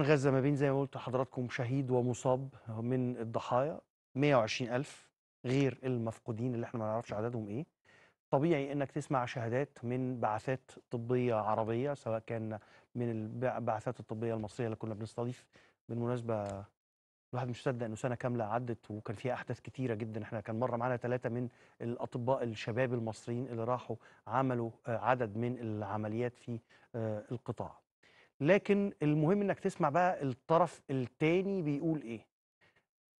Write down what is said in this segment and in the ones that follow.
غزة ما بين زي ما قلت حضراتكم شهيد ومصاب من الضحايا 120 ألف غير المفقودين اللي احنا ما نعرفش عددهم ايه طبيعي انك تسمع شهادات من بعثات طبية عربية سواء كان من البعثات الطبية المصرية اللي كنا بنستضيف بالمناسبة الواحد مش مصدق انه سنه كامله عدت وكان فيها احداث كتيره جدا احنا كان مره معانا ثلاثه من الاطباء الشباب المصريين اللي راحوا عملوا آه، عدد من العمليات في آه، القطاع لكن المهم انك تسمع بقى الطرف الثاني بيقول ايه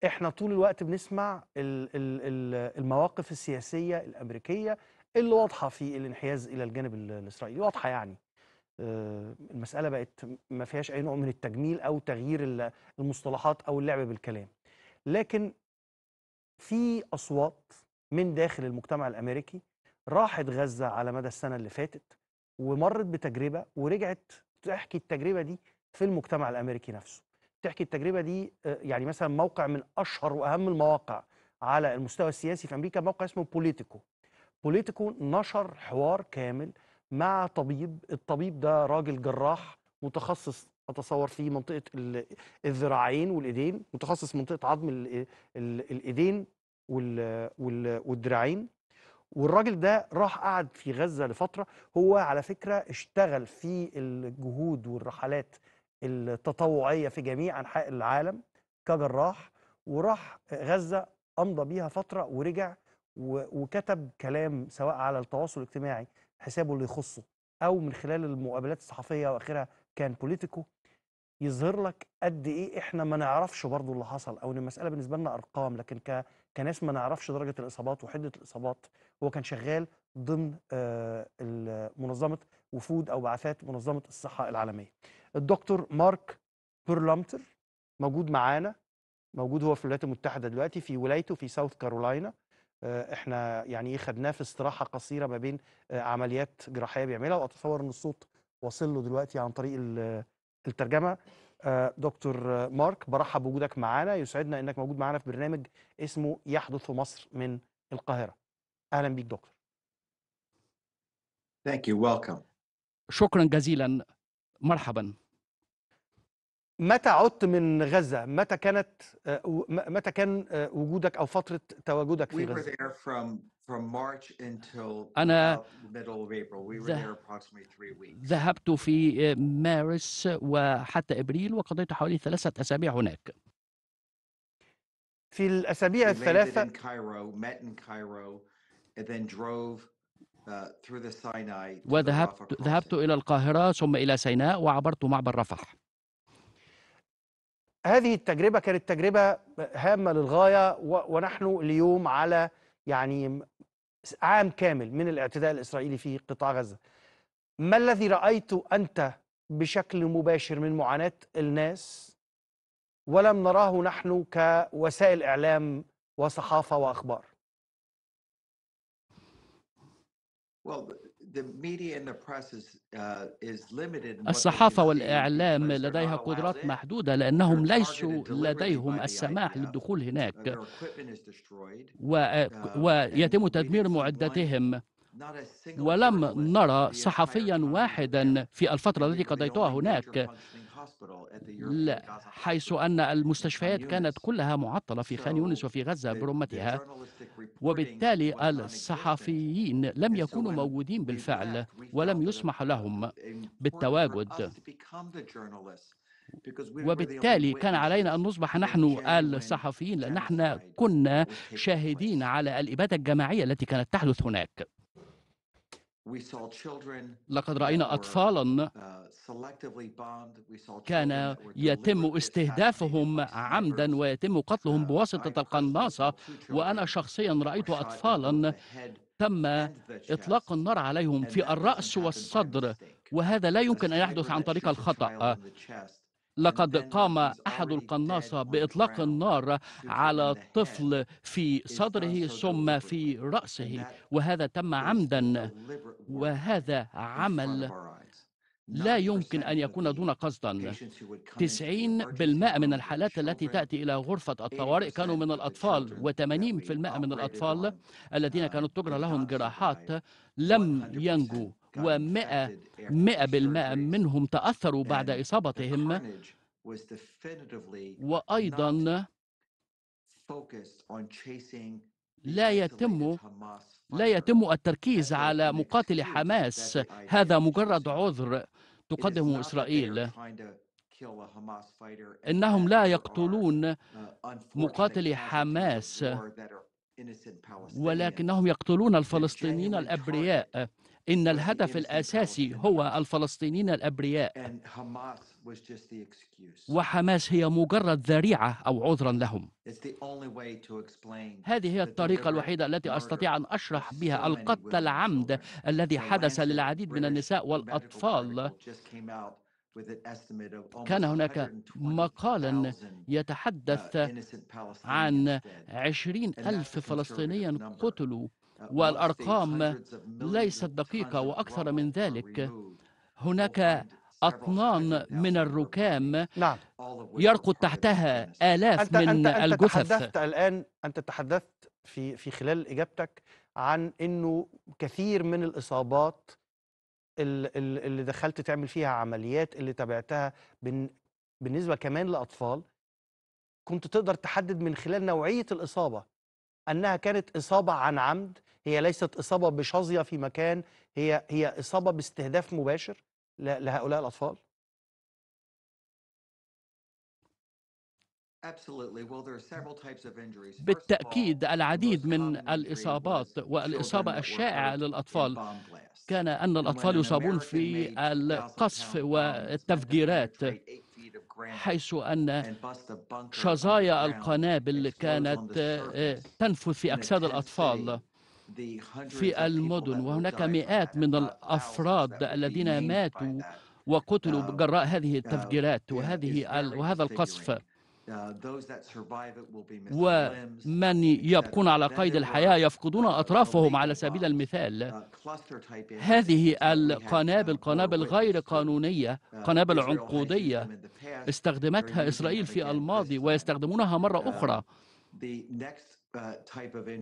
احنا طول الوقت بنسمع الـ الـ المواقف السياسيه الامريكيه اللي واضحه في الانحياز الى الجانب الاسرائيلي واضحه يعني آه، المساله بقت ما فيهاش اي نوع من التجميل او تغيير المصطلحات او اللعب بالكلام لكن في اصوات من داخل المجتمع الامريكي راحت غزه على مدى السنه اللي فاتت ومرت بتجربه ورجعت بتحكي التجربه دي في المجتمع الامريكي نفسه بتحكي التجربه دي آه، يعني مثلا موقع من اشهر واهم المواقع على المستوى السياسي في امريكا موقع اسمه بوليتيكو بوليتيكو نشر حوار كامل مع طبيب الطبيب ده راجل جراح متخصص اتصور في منطقه الذراعين والايدين متخصص منطقه عظم الايدين والذراعين والراجل ده راح قعد في غزة لفترة هو على فكرة اشتغل في الجهود والرحلات التطوعية في جميع أنحاء العالم كجراح وراح غزة أمضى بيها فترة ورجع وكتب كلام سواء على التواصل الاجتماعي حسابه اللي يخصه أو من خلال المقابلات الصحفية وآخرها كان بوليتيكو يظهر لك قد إيه إحنا ما نعرفش برضو اللي حصل أو إن المسألة بالنسبة لنا أرقام لكن كناس ما نعرفش درجه الاصابات وحده الاصابات هو كان شغال ضمن آه، منظمه وفود او بعثات منظمه الصحه العالميه الدكتور مارك بيرلامتر موجود معانا موجود هو في الولايات المتحده دلوقتي في ولايته في ساوث آه، كارولاينا احنا يعني ايه خدناه في استراحه قصيره ما بين آه، عمليات جراحيه بيعملها واتصور ان الصوت واصل له دلوقتي عن طريق الترجمه آه، دكتور مارك برحب بوجودك معانا يسعدنا انك موجود معانا في برنامج اسمه يحدث في مصر من القاهره اهلا بيك دكتور Thank you. Welcome. شكرا جزيلا مرحبا متى عدت من غزة؟ متى كانت آه، متى كان آه، وجودك أو فترة تواجدك في غزة؟ أنا ذهبت في آه، مارس وحتى إبريل وقضيت حوالي ثلاثة أسابيع هناك في الأسابيع الثلاثة uh, وذهبت ذهبت إلى القاهرة ثم إلى سيناء وعبرت معبر رفح هذه التجربة كانت تجربة هامة للغاية ونحن اليوم على يعني عام كامل من الاعتداء الإسرائيلي في قطاع غزة ما الذي رأيته أنت بشكل مباشر من معاناة الناس ولم نراه نحن كوسائل إعلام وصحافة وأخبار well, Uh, الصحافة والإعلام لديها قدرات محدودة لأنهم ليسوا لديهم السماح للدخول هناك آه، uh, ويتم تدمير معدتهم ولم نرى صحفيا واحدا في الفترة التي قضيتها هناك لا حيث أن المستشفيات كانت كلها معطلة في خان يونس وفي غزة برمتها وبالتالي الصحفيين لم يكونوا موجودين بالفعل ولم يسمح لهم بالتواجد وبالتالي كان علينا أن نصبح نحن الصحفيين لأن نحن كنا شاهدين على الإبادة الجماعية التي كانت تحدث هناك لقد راينا اطفالا uh, كان يتم استهدافهم عمدا ويتم قتلهم uh, بواسطه القناصه وانا شخصيا رايت اطفالا تم اطلاق النار عليهم في الراس والصدر وهذا لا يمكن ان يحدث عن طريق الخطا لقد قام أحد القناصة بإطلاق النار على طفل في صدره ثم في رأسه وهذا تم عمدا وهذا عمل لا يمكن أن يكون دون قصدا 90% من الحالات التي تأتي إلى غرفة الطوارئ كانوا من الأطفال و80% من الأطفال الذين uh, كانت تجرى لهم جراحات لم ينجوا ومئة مئة بالمئة منهم تأثروا بعد إصابتهم وأيضا لا يتم لا يتم التركيز على مقاتل حماس هذا مجرد عذر تقدمه إسرائيل إنهم لا يقتلون uh, مقاتلي حماس ولكنهم يقتلون الفلسطينيين الأبرياء إن الهدف الأساسي هو الفلسطينيين الأبرياء وحماس هي مجرد ذريعة أو عذرا لهم هذه هي الطريقة الوحيدة التي أستطيع أن أشرح بها القتل العمد الذي حدث للعديد من النساء والأطفال كان هناك مقالا يتحدث uh, عن عشرين ألف فلسطينيا قتلوا والأرقام uh, ليست دقيقة وأكثر من ذلك هناك أطنان من الركام نعم. يرقد تحتها آلاف أنت من أنت أنت تحدثت الآن أنت تحدثت في في خلال إجابتك عن أنه كثير من الإصابات اللي دخلت تعمل فيها عمليات اللي تابعتها بالنسبة كمان لأطفال كنت تقدر تحدد من خلال نوعية الإصابة أنها كانت إصابة عن عمد هي ليست إصابة بشظية في مكان هي هي إصابة باستهداف مباشر لهؤلاء الأطفال بالتأكيد العديد من الإصابات والإصابة الشائعة للأطفال كان أن الأطفال يصابون في القصف والتفجيرات حيث أن شظايا القنابل كانت آه، تنفذ في أجساد الأطفال في المدن وهناك مئات من الأفراد الذين ماتوا وقتلوا um, جراء هذه uh, التفجيرات وهذه وهذا القصف Uh, ومن يبقون على قيد الحياة يفقدون أطرافهم على سبيل المثال uh, هذه القنابل uh, قنابل غير قانونية قنابل عنقودية استخدمتها إسرائيل في الماضي ويستخدمونها مرة أخرى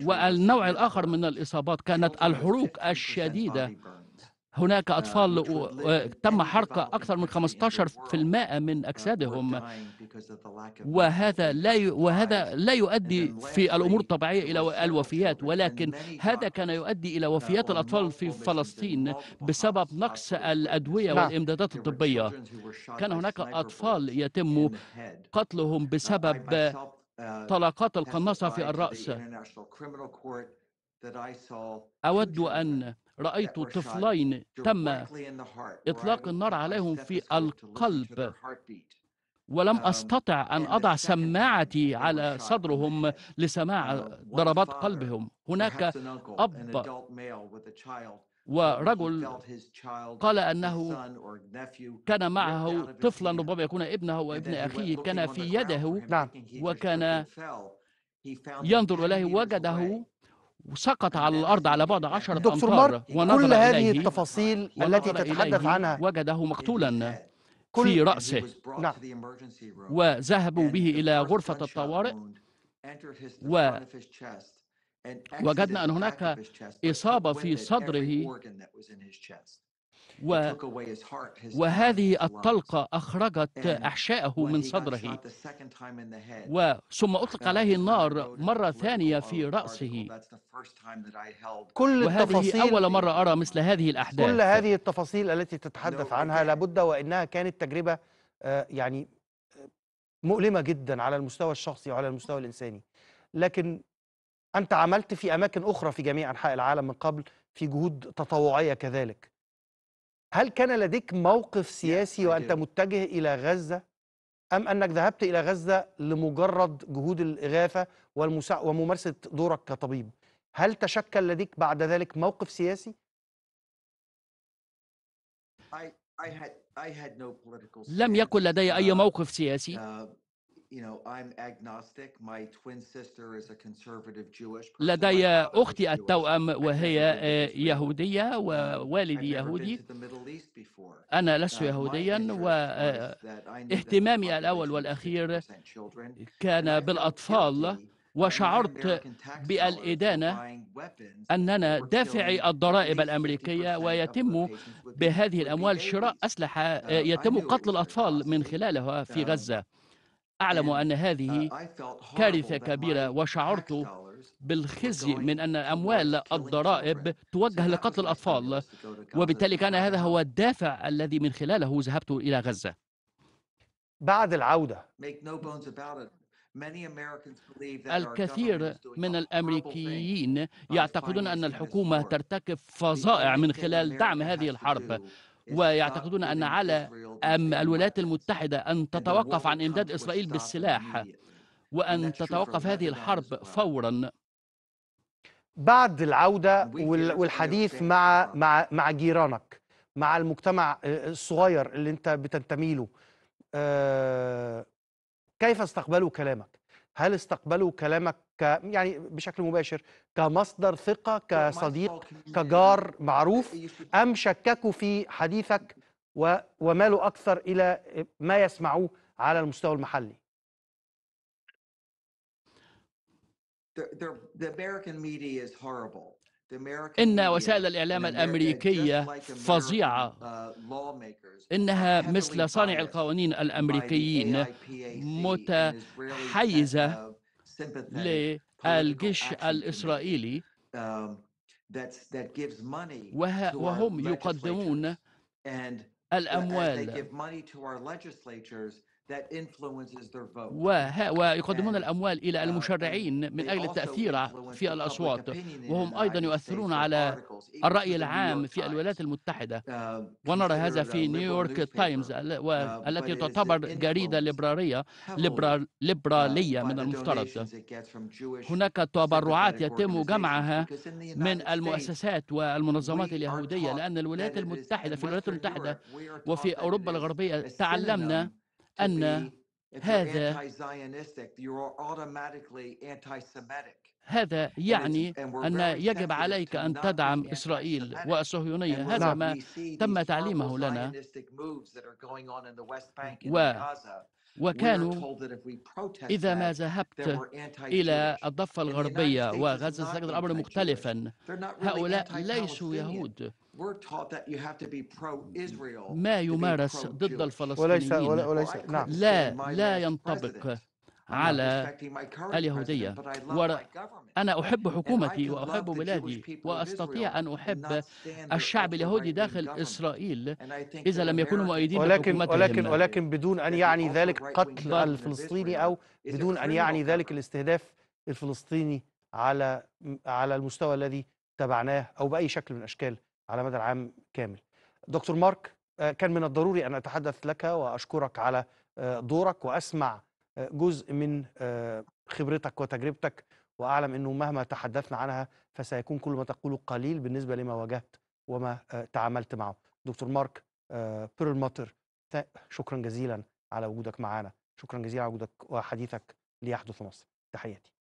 والنوع الآخر من الإصابات كانت الحروق الشديدة هناك آه، أطفال تم حرق أكثر من 15% من أجسادهم وهذا لا وهذا لا يؤدي في الأمور الطبيعية إلى الوفيات ولكن هذا كان يؤدي إلى وفيات الأطفال في فلسطين بسبب نقص الأدوية والإمدادات الطبية كان هناك أطفال يتم قتلهم uh, بسبب uh, طلقات القناصة في الرأس أود أن رأيت طفلين تم إطلاق النار عليهم في القلب ولم um, أستطع أن أضع سماعتي على صدرهم لسماع um, ضربات قلبهم هناك أب ورجل قال أنه كان معه طفلا ربما يكون ابنه وابن أخيه كان في يده نعم. وكان ينظر إليه وجده وسقط على الارض على بعد 10 امتار دكتور مارك كل هذه التفاصيل التي تتحدث عنها وجده مقتولا في راسه نعم وذهبوا به الى غرفه الطوارئ و وجدنا ان هناك اصابه في صدره و وهذه الطلقة أخرجت أحشائه من صدره وثم أطلق عليه النار مرة ثانية في رأسه كل التفاصيل أول مرة أرى مثل هذه الأحداث كل هذه التفاصيل التي تتحدث عنها لابد وإنها كانت تجربة آه، يعني آه، مؤلمة جدا على المستوى الشخصي وعلى المستوى الإنساني لكن أنت عملت في أماكن أخرى في جميع أنحاء العالم من قبل في جهود تطوعية كذلك هل كان لديك موقف سياسي وأنت متجه إلى غزة أم أنك ذهبت إلى غزة لمجرد جهود الإغاثة والمسا... وممارسة دورك كطبيب هل تشكل لديك بعد ذلك موقف سياسي؟ لم يكن لدي أي آه، موقف سياسي آه، you know, I'm agnostic. My twin sister is a conservative Jewish person. لدي أختي التوأم وهي يهودية ووالدي يهودي. أنا لست uh, يهوديا واهتمامي الأول والأخير كان بالأطفال وشعرت بالإدانة أننا دافعي الضرائب الأمريكية ويتم بهذه الأموال شراء أسلحة uh, يتم قتل الأطفال من خلالها في um, غزة أعلم أن هذه uh, كارثة كبيرة وشعرت بالخزي من أن أموال الضرائب توجه لقتل الأطفال وبالتالي كان هذا هو الدافع الذي من خلاله ذهبت إلى غزة بعد العودة الكثير من الامريكيين يعتقدون ان الحكومه ترتكب فظائع من خلال دعم هذه الحرب ويعتقدون ان على أم إيه، الولايات المتحدة أن تتوقف عن إمداد إسرائيل بالسلاح وأن تتوقف هذه الحرب فوراً بعد العودة والحديث مع مع مع جيرانك مع المجتمع الصغير اللي أنت بتنتمي له آه، كيف استقبلوا كلامك؟ هل استقبلوا كلامك ك يعني بشكل مباشر كمصدر ثقة كصديق كجار معروف أم شككوا في حديثك ومالوا أكثر إلى ما يسمعوه على المستوى المحلي إن وسائل الإعلام الأمريكية فظيعة uh, إنها مثل صانع القوانين الأمريكيين متحيزة للجيش الإسرائيلي um, وهم يقدمون الأموال. They give money to our legislatures ويقدمون الأموال إلى uh, المشرعين من أجل التأثير في الأصوات وهم أيضا يؤثرون على الرأي العام في الولايات المتحدة uh, ونرى هذا uh, في نيويورك تايمز التي تعتبر جريدة ليبرارية ليبرالية من المفترض هناك تبرعات يتم جمعها من المؤسسات والمنظمات اليهودية لأن الولايات المتحدة في الولايات المتحدة وفي أوروبا الغربية تعلمنا أن هذا هذا يعني أن يجب عليك أن تدعم إسرائيل والصهيونية هذا ما تم تعليمه لنا وكانوا إذا ما ذهبت إلى الضفة الغربية وغزة ستجد الأمر مختلفا هؤلاء ليسوا يهود ما يمارس ضد الفلسطينيين وليس وليس نعم لا لا ينطبق على اليهودية أنا أحب حكومتي وأحب بلادي وأستطيع أن أحب الشعب اليهودي داخل إسرائيل إذا لم يكونوا مؤيدين ولكن ولكن ولكن بدون أن يعني ذلك قتل الفلسطيني أو بدون أن يعني ذلك الاستهداف الفلسطيني على على المستوى الذي تبعناه أو بأي شكل من الأشكال على مدى العام كامل دكتور مارك آه، كان من الضروري أن أتحدث لك وأشكرك على آه، دورك وأسمع جزء من آه، خبرتك وتجربتك واعلم انه مهما تحدثنا عنها فسيكون كل ما تقوله قليل بالنسبه لما واجهت وما آه، تعاملت معه. دكتور مارك آه، بيرل ماتر شكرا جزيلا على وجودك معنا، شكرا جزيلا على وجودك وحديثك ليحدث مصر. تحياتي.